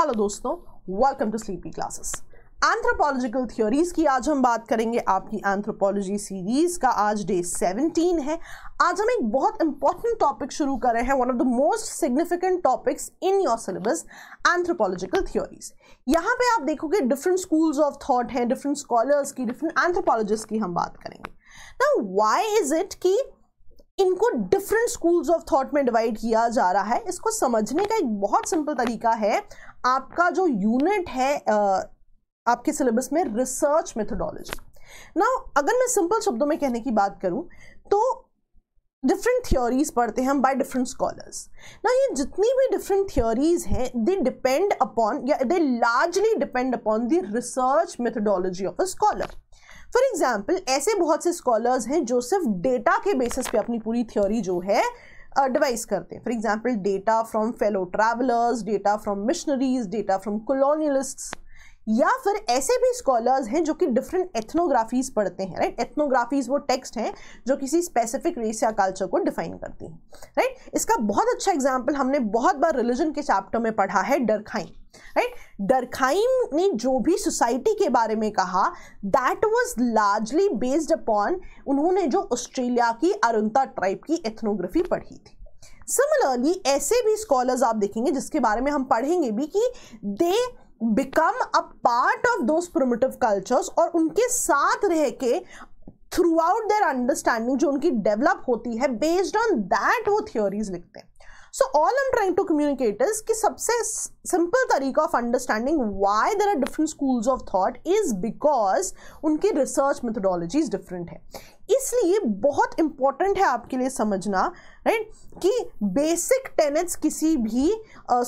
Hello दोस्तों welcome to sleepy classes anthropological theories की आज हम बात करेंगे आपकी एंथ्रोपोलॉजी सीरीज का आज डे 17 है आज हम एक बहुत इंपॉर्टेंट टॉपिक शुरू कर रहे हैं one of the most significant topics in your syllabus anthropological theories यहाँ पे आप देखोगे डिफरेंट स्कूल्स ऑफ थॉट हैं डिफरेंट स्कॉलर्स की डिफरेंट एंथ्रोपोलॉजिस्ट की हम बात करेंगे ना वाई इज इट कि इनको डिफरेंट स्कूल्स ऑफ थॉट में डिवाइड किया जा रहा है इसको समझने का एक बहुत सिंपल तरीका है आपका जो यूनिट है आपके सिलेबस में रिसर्च मेथोडोलॉजी ना अगर मैं सिंपल शब्दों में कहने की बात करूं तो डिफरेंट थियोरीज पढ़ते हैं हम बाय डिफरेंट स्कॉलर्स ना ये जितनी भी डिफरेंट थियोरीज हैं दे डिपेंड अपॉन या they largely depend upon the research methodology of a scholar for example ऐसे बहुत से स्कॉलर्स हैं जो सिर्फ डेटा के बेसिस पे अपनी पूरी थ्योरी जो है डिवाइस करते हैं for example data from fellow travellers data from missionaries data from colonialists या फिर ऐसे भी स्कॉलर्स हैं जो कि डिफरेंट एथनोग्राफीज पढ़ते हैं राइट एथनोग्राफीज वो टेक्स्ट हैं जो किसी स्पेसिफिक रेस या कल्चर को डिफाइन करती हैं राइट इसका बहुत अच्छा एग्जाम्पल हमने बहुत बार रिलीजन के चैप्टर में पढ़ा है डरखाइम राइट डरखाइम ने जो भी सोसाइटी के बारे में कहा that was largely based upon उन्होंने जो ऑस्ट्रेलिया की अरुणता ट्राइब की एथनोग्राफी पढ़ी थी सिमिलरली ऐसे भी स्कॉलर्स आप देखेंगे जिसके बारे में हम पढ़ेंगे भी कि they become a part of those primitive cultures और उनके साथ रह के थ्रू आउट देयर अंडरस्टैंडिंग जो उनकी डेवलप होती है बेस्ड ऑन दैट वो थियोरीज लिखते हैं so all am trying to communicate is कि सबसे सिंपल तरीका of understanding why there are different school of thought is because उनके रिसर्च मेथोडोलॉजीज डिफरेंट है इसलिए बहुत इंपॉर्टेंट है आपके लिए समझना राइट right? कि बेसिक टेनेट्स किसी भी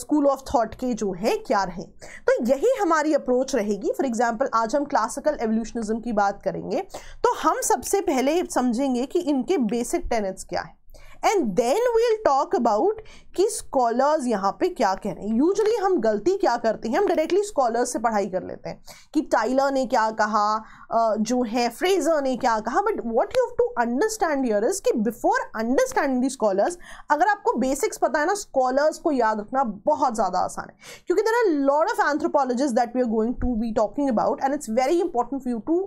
स्कूल ऑफ थाट के जो हैं क्या रहे तो यही हमारी अप्रोच रहेगी फॉर एग्जाम्पल आज हम क्लासिकल एवोल्यूशनिज्म की बात करेंगे तो हम सबसे पहले समझेंगे कि इनके बेसिक टेनेट्स क्या है and then we'll talk about कि स्कॉलर्स यहाँ पे क्या कह रहे हैं यूजली हम गलती क्या करते हैं हम डायरेक्टली स्कॉलर्स से पढ़ाई कर लेते हैं कि टाइलर ने क्या कहा जो है फ्रेजर ने क्या कहा but what you have to understand here is कि बिफोर अंडरस्टैंड दी स्कॉलर्स अगर आपको बेसिक्स पता है ना स्कॉलर्स को याद रखना बहुत ज़्यादा आसान है क्योंकि there are lot of anthropologist that we are going to be talking about and it's very important for you to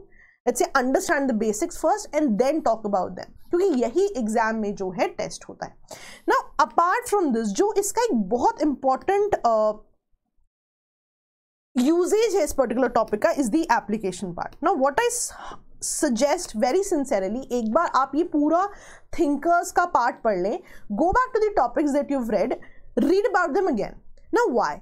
let's say understand the basics first and then talk about them क्योंकि यही exam में जो है test होता है ना apart from this जो इसका एक बहुत इंपॉर्टेंट यूजेज uh, है इस पर्टिकुलर टॉपिक का इज द एप्लीकेशन पार्ट ना what I suggest very sincerely एक बार आप ये पूरा थिंकर्स का पार्ट पढ़ लें go back to the topics that you read read about them again ना वाई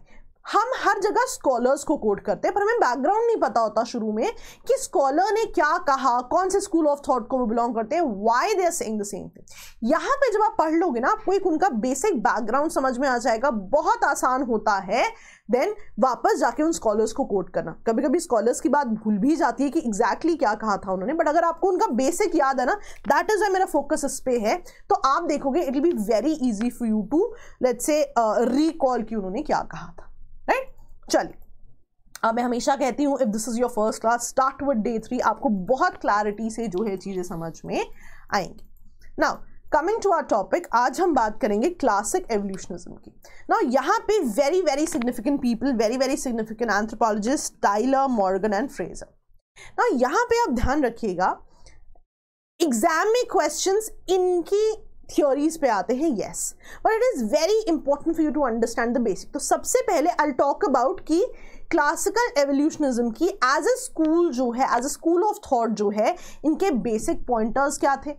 हम हर जगह स्कॉलर्स को कोट करते हैं पर हमें बैकग्राउंड नहीं पता होता शुरू में कि स्कॉलर ने क्या कहा कौन से स्कूल ऑफ थॉट को वो बिलोंग करते हैं why they are saying the same thing यहाँ पे जब आप पढ़ लोगे ना आपको एक उनका बेसिक बैकग्राउंड समझ में आ जाएगा बहुत आसान होता है देन वापस जाके उन स्कॉलर्स को कोट करना कभी कभी स्कॉलर्स की बात भूल भी जाती है कि एग्जैक्टली exactly क्या कहा था उन्होंने बट अगर आपको उनका बेसिक याद है ना दैट इज मेरा फोकस इस पे है तो आप देखोगे it will be very easy for you to let say recall कि उन्होंने क्या कहा था चलिए Uh, मैं हमेशा कहती हूँ if this is your first class start with day three आपको बहुत क्लैरिटी से जो है चीज़ें समझ में आएंगी now coming to our topic आज हम बात करेंगे क्लासिक एवोल्यूशनिज्म की नाउ यहाँ पे very very significant people very very significant anthropologist Tylor Morgan and Frazer now यहाँ पे आप ध्यान रखिएगा एग्जाम में क्वेश्चंस इनकी थियोरीज पे आते हैं yes but it is very important for you to understand the basic तो सबसे पहले आई टॉक अबाउट कि क्लासिकल एवोल्यूशनिज्म की एज अ स्कूल जो है as a school of thought जो है इनके बेसिक पॉइंटर्स क्या थे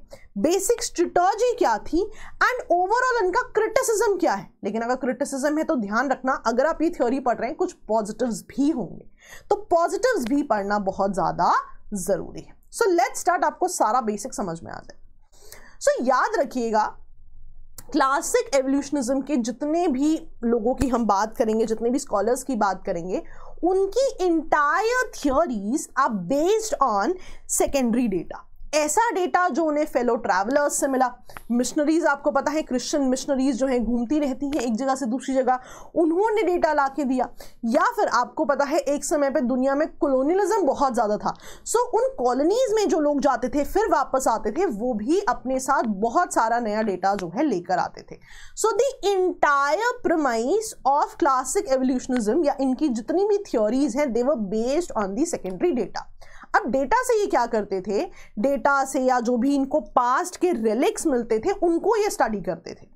बेसिक स्ट्रिटॉजी क्या थी एंड ओवरऑल इनका क्रिटिसिज्म क्या है लेकिन अगर क्रिटिसिज्म है तो ध्यान रखना अगर आप ये थ्योरी पढ़ रहे हैं कुछ पॉजिटिव्स भी होंगे तो पॉजिटिव्स भी पढ़ना बहुत ज़्यादा ज़रूरी है सो लेट्स स्टार्ट आपको सारा बेसिक समझ में आ जाए सो so, याद रखिएगा क्लासिक एवोल्यूशनिज्म के जितने भी लोगों की हम बात करेंगे जितने भी स्कॉलर्स की बात करेंगे उनकी entire theories are based on secondary data ऐसा डेटा जो उन्हें फेलो ट्रैवलर्स से मिला मिशनरीज आपको पता है क्रिश्चियन मिशनरीज जो हैं घूमती रहती हैं एक जगह से दूसरी जगह उन्होंने डेटा ला के दिया या फिर आपको पता है एक समय पर दुनिया में कॉलोनियलिज्म बहुत ज़्यादा था सो so, उन कॉलोनीज़ में जो लोग जाते थे फिर वापस आते थे वो भी अपने साथ बहुत सारा नया डेटा जो है लेकर आते थे so the entire premise of classic evolutionism या इनकी जितनी भी थ्योरीज हैं they were based on the secondary data अब डेटा से ये क्या करते थे डेटा से या जो भी इनको पास्ट के रिलिक्स मिलते थे उनको ये स्टडी करते थे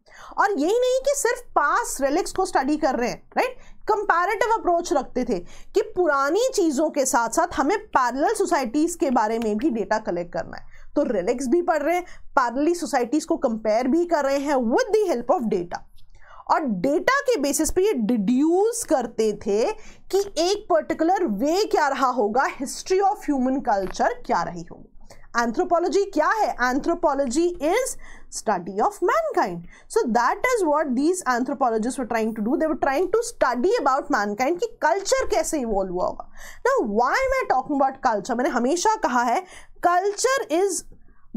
और यही नहीं कि सिर्फ पास रिलिक्स को स्टडी कर रहे हैं राइट कंपैरेटिव अप्रोच रखते थे कि पुरानी चीज़ों के साथ साथ हमें पैरल सोसाइटीज़ के बारे में भी डेटा कलेक्ट करना है तो रिलिक्स भी पढ़ रहे हैं पैरली सोसाइटीज़ को कंपेयर भी कर रहे हैं with the help of data और डेटा के बेसिस पे ये डिड्यूस करते थे कि एक पर्टिकुलर वे क्या रहा होगा हिस्ट्री ऑफ ह्यूमन कल्चर क्या रही होगी एंथ्रोपोलॉजी क्या है anthropology is study of mankind so that is what these anthropologist trying to do they trying to study about mankind कि कल्चर कैसे इवॉल्व हुआ होगा ना वाई मैं टॉकिंग अबाउट कल्चर मैंने हमेशा कहा है culture is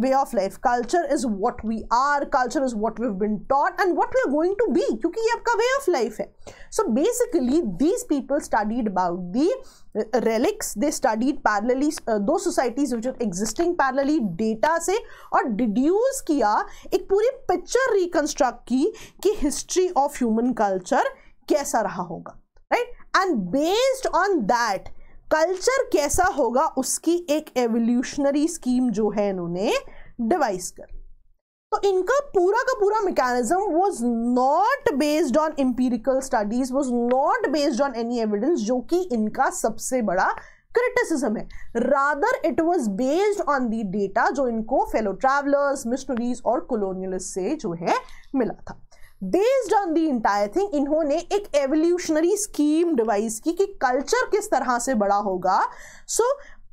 way of life culture is what we are culture is what we've been taught and what we are going to be kyunki ye aapka way of life hai so basically these people studied about the relics they studied parallelly uh, those societies which are existing parallelly data से और deduce किया एक पूरी picture reconstruct की कि history of human culture कैसा रहा होगा right and based on that culture कैसा होगा उसकी एक एवोल्यूशनरी स्कीम जो है इन्होंने डिवाइस कर तो इनका पूरा का पूरा mechanism was not based on empirical studies was not based on any evidence जो कि इनका सबसे बड़ा क्रिटिसिज्म है rather it was based on the data जो इनको फेलो ट्रैवलर्स मिशनरीज और कोलोनियलिस्ट से जो है मिला था based on the entire thing इन्होंने एक एवोल्यूशनरी स्कीम डिवाइस की कि कल्चर किस तरह से बड़ा होगा so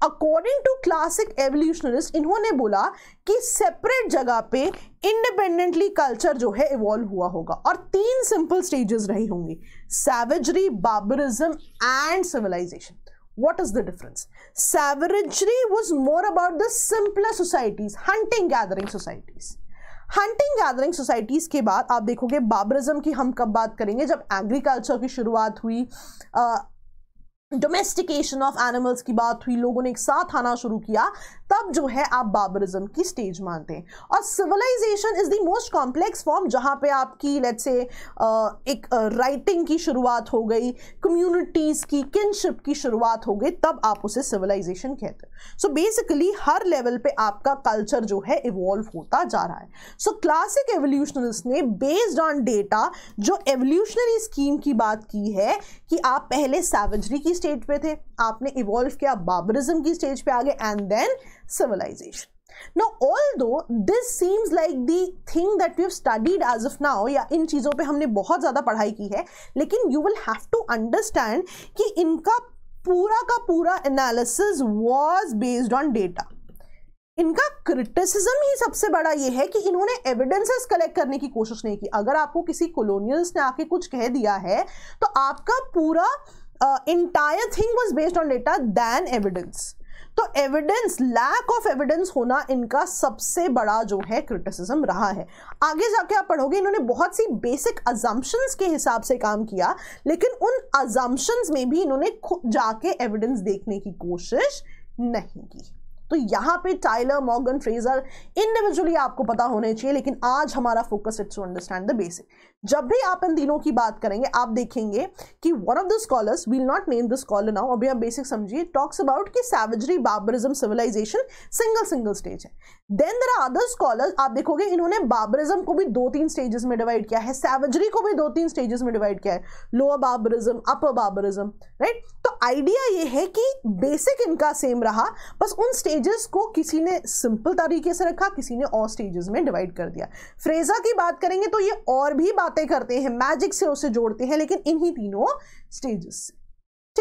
according to classic evolutionarist इन्होंने बोला कि सेपरेट जगह पे इंडिपेंडेंटली कल्चर जो है इवॉल्व हुआ होगा और तीन सिंपल स्टेजेस रही होंगी savagery barbarism and civilisation what is the difference savagery was more about the simpler societies hunting gathering societies hunting gathering societies के बाद आप देखोगे बाबरिज्म की हम कब बात करेंगे जब एग्रीकल्चर की शुरुआत हुई डोमेस्टिकेशन ऑफ एनिमल्स की बात हुई लोगों ने एक साथ आना शुरू किया तब जो है आप बाबरिज्म की स्टेज मानते हैं और civilisation is the most complex form जहाँ पे आपकी लेट्स से एक राइटिंग की शुरुआत हो गई कम्युनिटीज़ की किनशिप की शुरुआत हो गई तब आप उसे सिविलाइजेशन कहते हैं सो बेसिकली हर लेवल पे आपका कल्चर जो है इवॉल्व होता जा रहा है सो क्लासिक एवोल्यूशनरिस्ट ने बेस्ड ऑन डेटा जो एवोल्यूशनरी स्कीम की बात की है कि आप पहले सैवजरी की स्टेज पे थे आपने इवॉल्व किया बाबरिज्म की स्टेज पे आ गए and then civilisation Now, although this seems like the thing that we have studied as of now, या इन चीज़ों पर हमने बहुत ज़्यादा पढ़ाई की है लेकिन you will have to understand कि इनका पूरा का पूरा analysis was based on data. इनका क्रिटिसिज्म ही सबसे बड़ा ये है कि इन्होंने एविडेंसेस कलेक्ट करने की कोशिश नहीं की अगर आपको किसी कॉलोनियल्स ने आके कुछ कह दिया है तो आपका पूरा entire thing was based on data than evidence तो एविडेंस लैक ऑफ एविडेंस होना इनका सबसे बड़ा जो है क्रिटिसिज्म रहा है आगे जाके आप पढ़ोगे इन्होंने बहुत सी बेसिक अजम्पन्स के हिसाब से काम किया लेकिन उन अजम्पन्स में भी इन्होंने जाके एविडेंस देखने की कोशिश नहीं की तो यहाँ पे टाइलर मॉर्गन फ्रेजर इंडिविजुअली आपको पता होने चाहिए लेकिन आज हमारा focus it's to understand the basic जब भी आप इन तीनों की बात करेंगे आप देखेंगे कि one of the scholars will not name the scholar now अभी आप बेसिक समझिए टॉक्स अबाउट कि savagery barbarism civilization single single stage है then there are other scholars आप देखोगे इन्होंने बाबरिज्म को भी दो तीन स्टेजेस में डिवाइड किया है सैवजरी को भी दो तीन स्टेजेस में डिवाइड किया है lower barbarism upper barbarism right तो आइडिया ये है कि बेसिक इनका सेम रहा बस उन स्टेज स्टेजेस को किसी ने सिंपल तरीके से रखा किसी ने और स्टेजेस में डिवाइड कर दिया फ्रेजा की बात करेंगे तो ये और भी बातें करते हैं मैजिक से उसे जोड़ते हैं लेकिन इन्हीं तीनों स्टेजेस से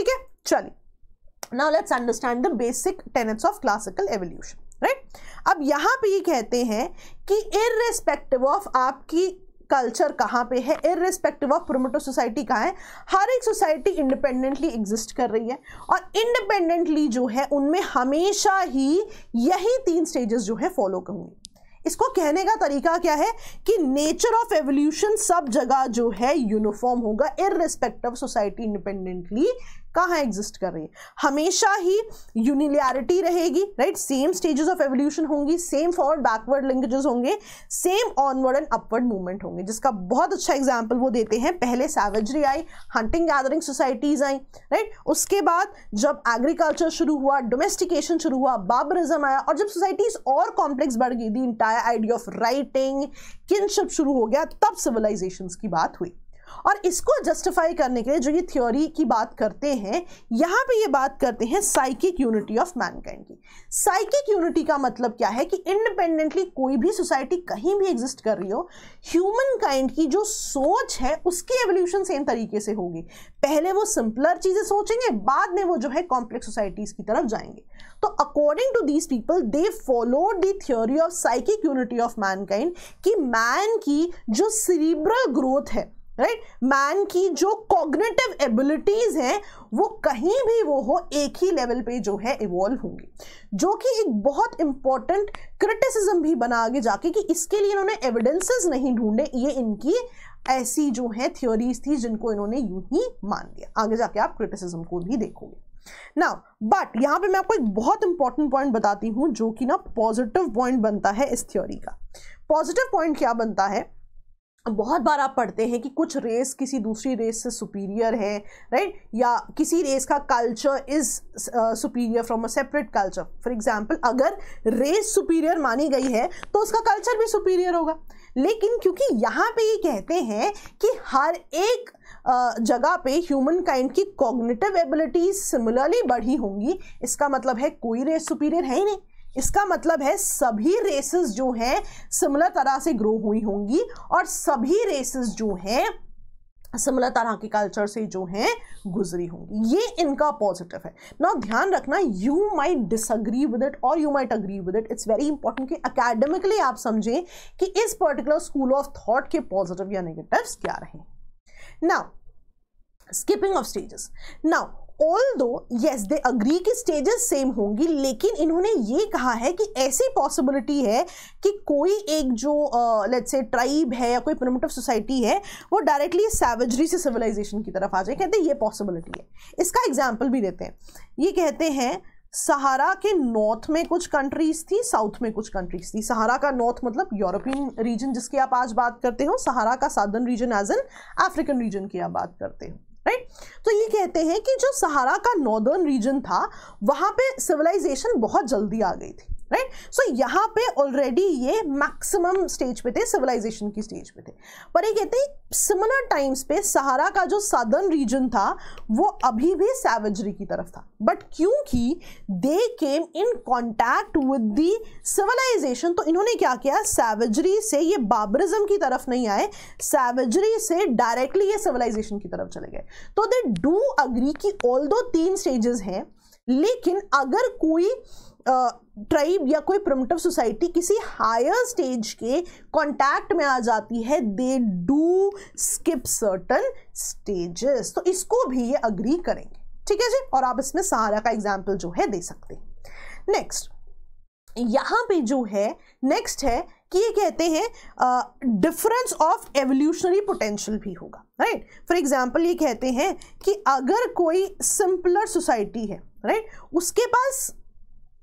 ठीक है चलिए now let's understand the basic tenets of classical evolution right अब यहां पे ये कहते हैं कि इरेस्पेक्टिव ऑफ आपकी कल्चर कहाँ पे है इरिस्पेक्टिव ऑफ प्रोमोटो सोसाइटी कहाँ है हर एक सोसाइटी इंडिपेंडेंटली एग्जिस्ट कर रही है और इंडिपेंडेंटली जो है उनमें हमेशा ही यही तीन स्टेजेस जो है फॉलो करूँगी इसको कहने का तरीका क्या है कि नेचर ऑफ एवोल्यूशन सब जगह जो है यूनिफॉर्म होगा इरिस्पेक्टिव सोसाइटी इंडिपेंडेंटली कहाँ एग्जिस्ट कर रही है हमेशा ही यूनिलियरिटी रहेगी right same stages of evolution होंगी सेम फॉरवर्ड बैकवर्ड लिंकेजेस होंगे same onward and upward movement होंगे जिसका बहुत अच्छा एग्जाम्पल वो देते हैं पहले सैवेजरी आई हंटिंग गैदरिंग सोसाइटीज आई राइट उसके बाद जब एग्रीकल्चर शुरू हुआ डोमेस्टिकेशन शुरू हुआ बाबरिज्म आया और जब सोसाइटीज और कॉम्प्लेक्स बढ़ गई थी entire idea of writing kinship शुरू हो गया तब सिविलाइजेशन की बात हुई और इसको जस्टिफाई करने के लिए जो ये थ्योरी की बात करते हैं यहाँ पे ये बात करते हैं साइकिक यूनिटी ऑफ मैनकाइंड की साइकिक यूनिटी का मतलब क्या है कि इंडिपेंडेंटली कोई भी सोसाइटी कहीं भी एग्जिस्ट कर रही हो ह्यूमन काइंड की जो सोच है उसकी एवोल्यूशन सेम तरीके से होगी पहले वो सिंपलर चीज़ें सोचेंगे बाद में वो जो है कॉम्प्लेक्स सोसाइटीज़ की तरफ जाएंगे तो according to these people they followed the theory of psychic unity of mankind कि मैन की जो सीरिब्रल ग्रोथ है राइट right? मैन की जो कॉग्नेटिव एबिलिटीज हैं वो कहीं भी वो हो एक ही लेवल पे जो है इवॉल्व होंगी जो कि एक बहुत इंपॉर्टेंट क्रिटिसिज्म भी बना आगे जाके कि इसके लिए इन्होंने एविडेंसेस नहीं ढूंढे ये इनकी ऐसी जो है थ्योरीज थी जिनको इन्होंने यूं ही मान लिया आगे जाके आप क्रिटिसिज्म को भी देखोगे ना बट यहाँ पे मैं आपको एक बहुत इंपॉर्टेंट पॉइंट बताती हूँ जो कि ना पॉजिटिव पॉइंट बनता है इस थ्योरी का पॉजिटिव पॉइंट क्या बनता है बहुत बार आप पढ़ते हैं कि कुछ रेस किसी दूसरी रेस से सुपीरियर है राइट right? या किसी रेस का culture is superior from a separate culture for example अगर रेस सुपीरियर मानी गई है तो उसका कल्चर भी सुपीरियर होगा लेकिन क्योंकि यहाँ पे ये कहते हैं कि हर एक uh, जगह पे ह्यूमन काइंड की कॉग्निटिव एबिलिटीज सिमिलरली बढ़ी होंगी इसका मतलब है कोई रेस सुपीरियर है ही नहीं इसका मतलब है सभी रेसेस जो हैं सिमिलर तरह से ग्रो हुई होंगी और सभी रेसेस जो हैं सिमिलर तरह के कल्चर से जो हैं गुजरी होंगी ये इनका पॉजिटिव है ना ध्यान रखना you might disagree with it और you might agree with it it's very important कि अकेडमिकली आप समझें कि इस पर्टिकुलर स्कूल ऑफ थॉट के पॉजिटिव या नेगेटिव्स क्या रहे now skipping of stages now although yes they agree की स्टेजेस सेम होंगी लेकिन इन्होंने ये कहा है कि ऐसी पॉसिबिलिटी है कि कोई एक जो लेट्स से ट्राइब है या कोई प्रमोटिव सोसाइटी है वो डायरेक्टली सैवजरी से सिविलाइजेशन की तरफ आ जाए कहते हैं ये पॉसिबिलिटी है इसका एग्जाम्पल भी देते हैं ये कहते हैं सहारा के नॉर्थ में कुछ कंट्रीज थी साउथ में कुछ कंट्रीज थी सहारा का नॉर्थ मतलब यूरोपियन रीजन जिसकी आप आज बात करते हो सहारा का साधन region as an African region की आप बात करते हो राइट तो ये कहते हैं कि जो सहारा का नॉर्दर्न रीजन था वहाँ पे सिविलाइजेशन बहुत जल्दी आ गई थी राइट सो so, यहाँ पे ऑलरेडी ये मैक्सिमम स्टेज पे थे सिविलाइजेशन की स्टेज पे थे पर ये कहते हैं सिमिलर टाइम्स पे सहारा का जो सदर्न रीजन था वो अभी भी सैवेजरी की तरफ था बट क्योंकि they came in contact with the civilization तो इन्होंने क्या किया सैवेजरी से ये बाबरिज्म की तरफ नहीं आए सैवेजरी से डायरेक्टली ये सिविलाइजेशन की तरफ चले गए तो दे डू अग्री कि ऑल दो तीन स्टेजेस हैं लेकिन अगर कोई ट्राइब या कोई प्रमोटिव सोसाइटी किसी हायर स्टेज के कांटेक्ट में आ जाती है they do skip certain stages तो इसको भी ये अग्री करेंगे ठीक है जी और आप इसमें सहारा का एग्जाम्पल जो है दे सकते हैं नेक्स्ट यहाँ पे जो है नेक्स्ट है कि ये कहते हैं डिफरेंस ऑफ एवोल्यूशनरी पोटेंशियल भी होगा राइट फॉर एग्जांपल ये कहते हैं कि अगर कोई सिंपलर सोसाइटी है राइट right? उसके पास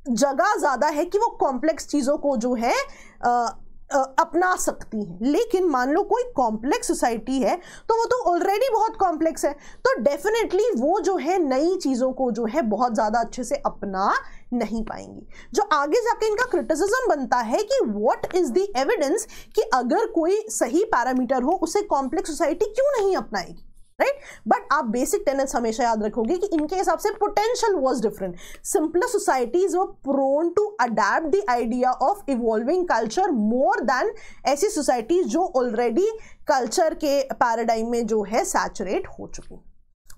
जगह ज़्यादा है कि वो कॉम्प्लेक्स चीज़ों को जो है uh, अपना सकती हैं लेकिन मान लो कोई कॉम्प्लेक्स सोसाइटी है तो वो तो ऑलरेडी बहुत कॉम्प्लेक्स है तो डेफिनेटली वो जो है नई चीज़ों को जो है बहुत ज़्यादा अच्छे से अपना नहीं पाएंगी जो आगे जाके इनका क्रिटिसिज्म बनता है कि व्हाट इज द एविडेंस कि अगर कोई सही पैरामीटर हो उसे कॉम्प्लेक्स सोसाइटी क्यों नहीं अपनाएगी राइट बट आप बेसिक टेनेंस हमेशा याद रखोगे कि इनके हिसाब से potential was different simpler societies वो prone to adapt the idea of evolving culture more than ऐसी सोसाइटीज जो ऑलरेडी कल्चर के पैराडाइम में जो है सैचुरेट हो चुकी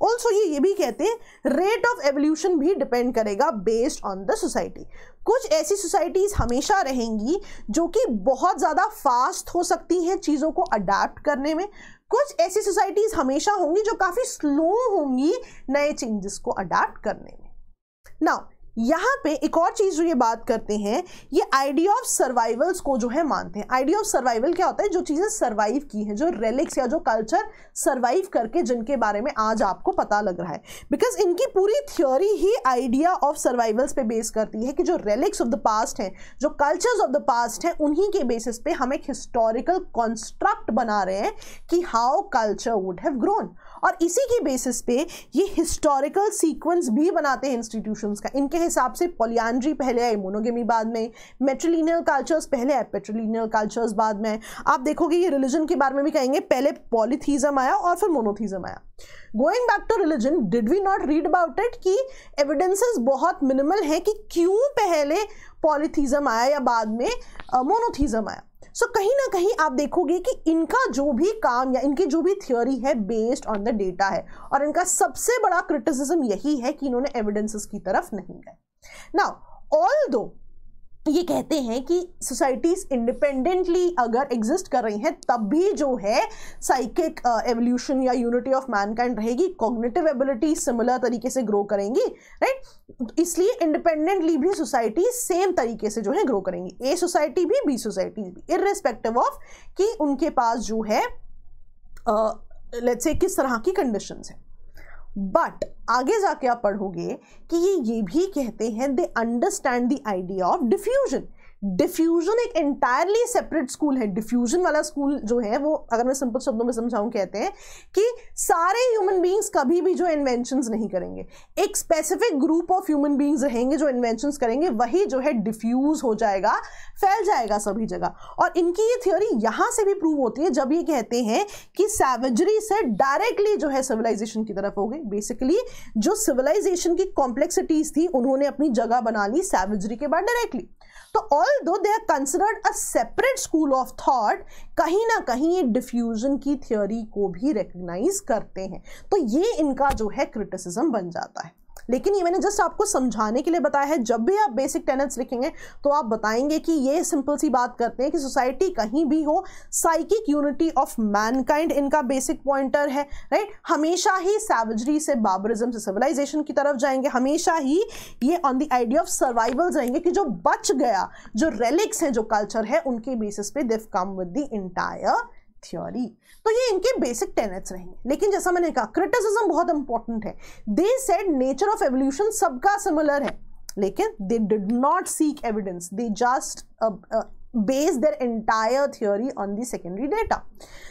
ऑल्सो ये ये भी कहते हैं रेट ऑफ एवोल्यूशन भी डिपेंड करेगा बेस्ड ऑन द सोसाइटी कुछ ऐसी सोसाइटीज़ हमेशा रहेंगी जो कि बहुत ज़्यादा फास्ट हो सकती हैं चीज़ों को अडाप्ट करने में कुछ ऐसी सोसाइटीज हमेशा होंगी जो काफ़ी स्लो होंगी नए चेंजेस को अडाप्ट करने में नाउ यहाँ पे एक और चीज़ जो ये बात करते हैं ये आइडिया ऑफ सर्वाइवल्स को जो है मानते हैं आइडिया ऑफ सर्वाइवल क्या होता है जो चीज़ें सर्वाइव की हैं जो रेलिक्स या जो कल्चर सर्वाइव करके जिनके बारे में आज आपको पता लग रहा है बिकॉज इनकी पूरी थ्योरी ही आइडिया ऑफ सर्वाइवल्स पे बेस करती है कि जो रेलिक्स ऑफ द पास्ट हैं जो कल्चर्स ऑफ द पास्ट हैं उन्हीं के बेसिस पे हम एक हिस्टोरिकल कॉन्स्ट्रक्ट बना रहे हैं कि how culture would have grown और इसी के बेसिस पे ये हिस्टोरिकल सीक्वेंस भी बनाते हैं इंस्टीट्यूशंस का इनके हिसाब से पोलियांड्री पहले आई मोनोगेमी बाद में मेट्रोलिनियल कल्चर्स पहले आए पेट्रोलिनियल कल्चर्स बाद में आप देखोगे ये रिलीजन के बारे में भी कहेंगे पहले पॉलीथीज़म आया और फिर मोनोथीज़म आया going back to religion did we not read about it कि एविडेंसेस बहुत मिनिमल हैं कि क्यों पहले पॉलीथीज़म आया या बाद में मोनोथीज़म आया सो so, कहीं ना कहीं आप देखोगे कि इनका जो भी काम या इनकी जो भी थ्योरी है बेस्ड ऑन द डेटा है और इनका सबसे बड़ा क्रिटिसिज्म यही है कि इन्होंने एविडेंसेस की तरफ नहीं गए नाउ ऑल दो तो ये कहते हैं कि सोसाइटीज इंडिपेंडेंटली अगर एग्जिस्ट कर रही हैं तब भी जो है साइकिक एवोल्यूशन uh, या यूनिटी ऑफ मैनकाइंड रहेगी कॉग्निटिव एबिलिटी सिमिलर तरीके से ग्रो करेंगी राइट इसलिए इंडिपेंडेंटली भी सोसाइटी सेम तरीके से जो है ग्रो करेंगी ए सोसाइटी भी बी सोसाइटी भी इरेस्पेक्टिव ऑफ कि उनके पास जो है लेट्स uh, से किस तरह की कंडीशंस हैं बट आगे जाके आप पढ़ोगे कि ये ये भी कहते हैं they understand the idea of diffusion diffusion एक एंटायरली सेपरेट स्कूल है डिफ्यूजन वाला स्कूल जो है वो अगर मैं सिंपल शब्दों में समझाऊं कहते हैं कि सारे ह्यूमन बींग्स कभी भी जो इन्वेंशन नहीं करेंगे एक specific group of human beings रहेंगे जो इन्वेंशन करेंगे वही जो है डिफ्यूज हो जाएगा फैल जाएगा सभी जगह और इनकी ये थियोरी यहाँ से भी प्रूव होती है जब ये कहते हैं कि सैवेजरी से डायरेक्टली जो है सिविलाइजेशन की तरफ हो गई बेसिकली जो सिविलाइजेशन की कॉम्प्लेक्सिटीज थी उन्होंने अपनी जगह बना ली सैवेजरी के बाद डायरेक्टली तो all although they are considered a separate school of thought कहीं ना कहीं ये डिफ्यूजन की थ्योरी को भी रिकग्नाइज करते हैं तो ये इनका जो है क्रिटिसिज्म बन जाता है लेकिन ये मैंने जस्ट आपको समझाने के लिए बताया है जब भी आप बेसिक टेनेंट्स लिखेंगे तो आप बताएंगे कि ये सिंपल सी बात करते हैं कि सोसाइटी कहीं भी हो साइकिक यूनिटी ऑफ मैनकाइंड इनका बेसिक पॉइंटर है राइट हमेशा ही सैवजरी से बाबरिज्म से सिविलाइजेशन की तरफ जाएंगे हमेशा ही ये on the idea of survival जाएंगे कि जो बच गया जो रेलिक्स हैं जो कल्चर है उनके बेसिस पे दिफ come with the entire theory तो ये इनके बेसिक टेनेट्स रहेंगे लेकिन जैसा मैंने कहा क्रिटिसिज्म बहुत इंपॉर्टेंट है they said nature of evolution सबका सिमिलर है लेकिन they did not seek evidence they just base their entire theory on the secondary data.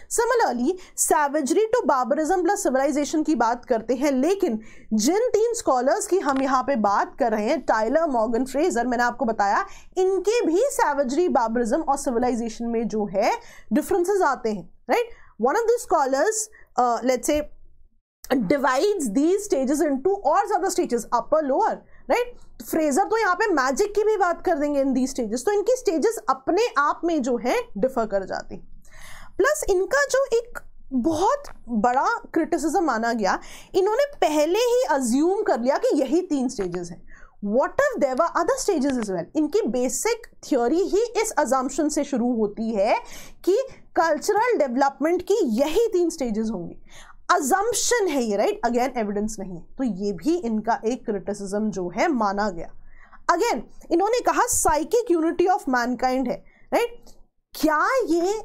Similarly, savagery to barbarism plus civilization की बात करते हैं लेकिन जिन तीन scholars की हम यहाँ पे बात कर रहे हैं Tyler, Morgan, Fraser मैंने आपको बताया इनके भी savagery, barbarism और civilization में जो है differences आते हैं right? One of the scholars, uh, let's say, divides these stages into और ज़्यादा stages upper lower right Frazer तो यहाँ पे मैजिक की भी बात कर देंगे इन दी स्टेजेस तो इनकी स्टेजेस अपने आप में जो है डिफर कर जाती प्लस इनका जो एक बहुत बड़ा क्रिटिसिज्म माना गया इन्होंने पहले ही अज्यूम कर लिया कि यही तीन स्टेजेस हैं what if there other stages is well इनकी बेसिक थ्योरी ही इस अजाम्पन से शुरू होती है कि कल्चरल डेवलपमेंट की यही तीन स्टेजेस होंगी अजम्पन है ये राइट अगेन एविडेंस नहीं तो ये भी इनका एक क्रिटिसिज्म जो है माना गया अगेन इन्होंने कहा साइकिक यूनिटी ऑफ मैनकाइंड है राइट right? क्या ये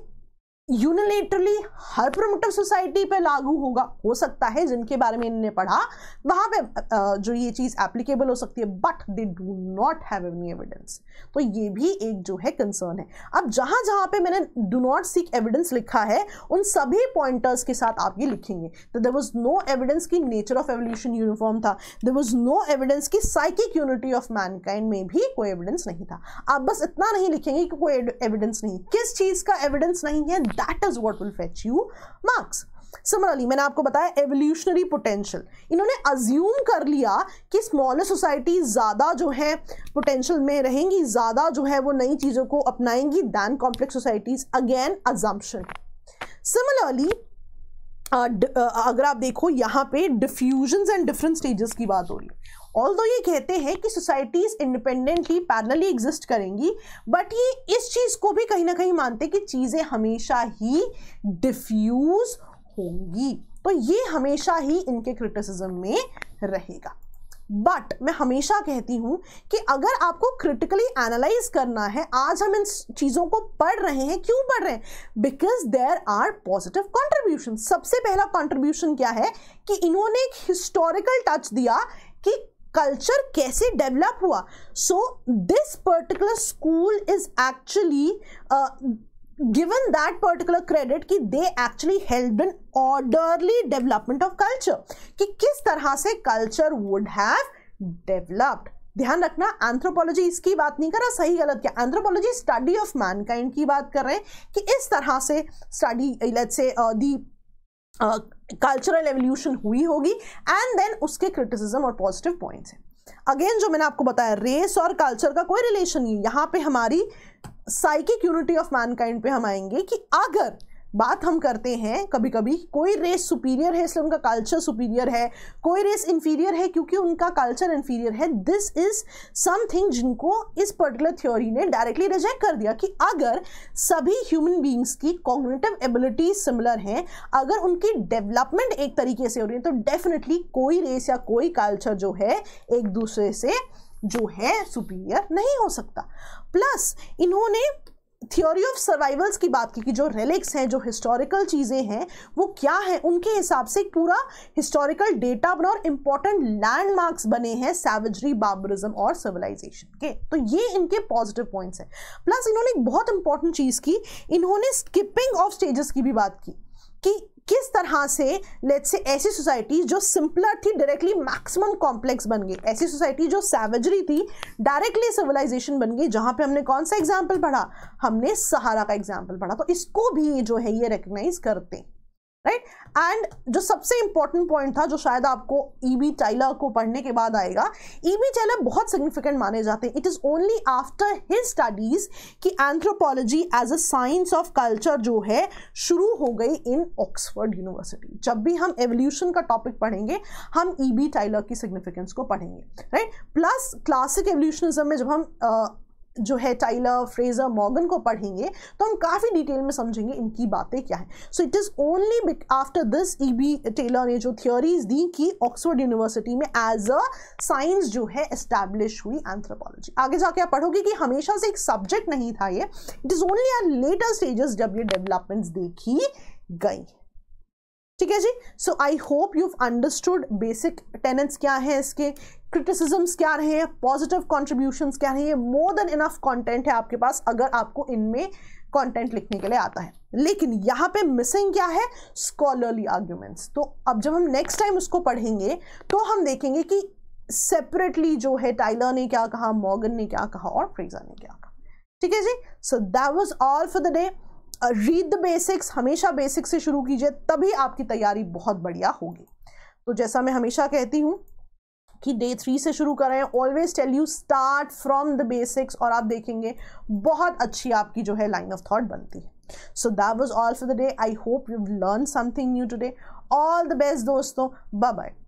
यूनिलेटरली हर प्रोमोटर सोसाइटी पे लागू होगा हो सकता है जिनके बारे में इन्होंने पढ़ा वहां पे जो ये चीज़ एप्लीकेबल हो सकती है but they do not have any evidence तो ये भी एक जो है कंसर्न है अब जहां जहां पे मैंने डू नॉट सीक एविडेंस लिखा है उन सभी पॉइंटर्स के साथ आप ये लिखेंगे तो देर वॉज नो एविडेंस की नेचर ऑफ एवोल्यूशन यूनिफॉर्म था देर वॉज नो एविडेंस की साइकिक यूनिटी ऑफ मैनकाइंड में भी कोई एविडेंस नहीं था आप बस इतना नहीं लिखेंगे कि कोई एविडेंस नहीं किस चीज़ का एविडेंस नहीं है that is what will fetch you marks similarly मैंने आपको बताया एवोल्यूशनरी पोटेंशियल इन्होंने अज्यूम कर लिया कि स्मॉलर सोसाइटी ज़्यादा जो है पोटेंशियल में रहेंगी ज़्यादा जो है वो नई चीज़ों को अपनाएंगी than complex societies again assumption similarly अगर आप देखो यहाँ पे डिफ्यूजन एंड डिफरेंट स्टेजेस की बात हो रही है ऑल ये कहते हैं कि सोसाइटीज़ इंडिपेंडेंटली पैरलली एग्जिस्ट करेंगी बट ये इस चीज़ को भी कहीं ना कहीं मानते कि चीज़ें हमेशा ही डिफ्यूज़ होंगी तो ये हमेशा ही इनके क्रिटिसिज्म में रहेगा बट मैं हमेशा कहती हूं कि अगर आपको क्रिटिकली एनालाइज करना है आज हम इन चीज़ों को पढ़ रहे हैं क्यों पढ़ रहे हैं because there are positive contribution सबसे पहला कॉन्ट्रीब्यूशन क्या है कि इन्होंने एक हिस्टोरिकल टच दिया कि कल्चर कैसे डेवलप हुआ so this particular school is actually given that particular credit कि they actually help in orderly development of culture कि किस तरह से कल्चर वुड हैव डेवलप्ड ध्यान रखना एंथ्रोपोलॉजी इसकी बात नहीं कर रहा सही गलत क्या एंथ्रोपोलॉजी स्टडी ऑफ मैनकाइंड की बात कर रहे हैं कि इस तरह से study let's say the cultural evolution हुई होगी एंड देन उसके क्रिटिसिज्म और पॉजिटिव पॉइंट्स हैं अगेन जो मैंने आपको बताया रेस और कल्चर का कोई रिलेशन नहीं यहाँ पे हमारी साइकिक यूनिटी ऑफ मैनकाइंड पे हम आएंगे कि अगर बात हम करते हैं कभी कभी कोई रेस सुपीरियर है इसलिए उनका कल्चर सुपीरियर है कोई रेस इन्फीरियर है क्योंकि उनका कल्चर इन्फीरियर है दिस इज समथिंग जिनको इस पर्टिकुलर थ्योरी ने डायरेक्टली रिजेक्ट कर दिया कि अगर सभी ह्यूमन बींग्स की कॉग्नेटिव एबिलिटीज सिमिलर हैं अगर उनकी डेवलपमेंट एक तरीके से हो रही है तो डेफिनेटली कोई रेस या कोई कल्चर जो है एक दूसरे से जो है सुपीरियर नहीं हो सकता प्लस इन्होंने थियोरी ऑफ सर्वाइवल्स की बात की कि जो रिलिक्स हैं जो हिस्टोरिकल चीज़ें हैं वो क्या हैं उनके हिसाब से पूरा हिस्टोरिकल डेटा बना और इम्पॉर्टेंट लैंडमार्क्स बने हैं सैवजरी बाबरिज्म और सिविलाइजेशन के तो ये इनके पॉजिटिव पॉइंट्स हैं प्लस इन्होंने एक बहुत इंपॉर्टेंट चीज़ की इन्होंने स्किपिंग ऑफ स्टेजेस की भी बात की कि किस तरह से लेट से ऐसी सोसाइटी जो सिंपलर थी डायरेक्टली मैक्सिमम कॉम्प्लेक्स बन गई ऐसी सोसाइटी जो सैवेजरी थी डायरेक्टली सिविलाइजेशन बन गई जहाँ पे हमने कौन सा एग्जाम्पल पढ़ा हमने सहारा का एग्जाम्पल पढ़ा तो इसको भी जो है ये रिकग्नाइज करते हैं राइट एंड जो सबसे इंपॉर्टेंट पॉइंट था जो शायद आपको ईबी e टाइलर को पढ़ने के बाद आएगा ईबी e टाइलर बहुत सिग्निफिकेंट माने जाते हैं it is only after his studies कि anthropology as a science of culture जो है शुरू हो गई इन ऑक्सफर्ड यूनिवर्सिटी जब भी हम एवोल्यूशन का टॉपिक पढ़ेंगे हम ईबी e टाइलर की सिग्निफिकेंस को पढ़ेंगे राइट प्लस क्लासिक एवोल्यूशनिज्म में जब हम जो है टाइलर फ्रेजर मॉर्गन को पढ़ेंगे तो हम काफ़ी डिटेल में समझेंगे इनकी बातें क्या है so it is only after this E B Tylor ने जो थियोरीज दी कि ऑक्सफोर्ड यूनिवर्सिटी में एज अ साइंस जो है इस्टेब्लिश हुई एंथ्रोपोलॉजी आगे जाके आप पढ़ोगे कि हमेशा से एक सब्जेक्ट नहीं था ये it is only at later stages जब ये डेवलपमेंट्स देखी गई ठीक है जी so I hope you understood basic tenets क्या हैं इसके क्रिटिसिजम्स क्या रहे हैं पॉजिटिव कॉन्ट्रीब्यूशन क्या रहे हैं मोर देन इनफ कॉन्टेंट है आपके पास अगर आपको इनमें कंटेंट लिखने के लिए आता है लेकिन यहाँ पे मिसिंग क्या है स्कॉलरली आर्ग्यूमेंट्स तो अब जब हम नेक्स्ट टाइम उसको पढ़ेंगे तो हम देखेंगे कि सेपरेटली जो है टाइलर ने क्या कहा मॉगन ने क्या कहा और फ्रीजा ने क्या कहा ठीक है जी so that was all for the day read the basics हमेशा बेसिक से शुरू कीजिए तभी आपकी तैयारी बहुत बढ़िया होगी तो जैसा मैं हमेशा कहती हूँ कि डे थ्री से शुरू करें always tell you start from the basics और आप देखेंगे बहुत अच्छी आपकी जो है लाइन ऑफ थॉट बनती है so that was all for the day I hope you learn something new today all the best दोस्तों बाय बाय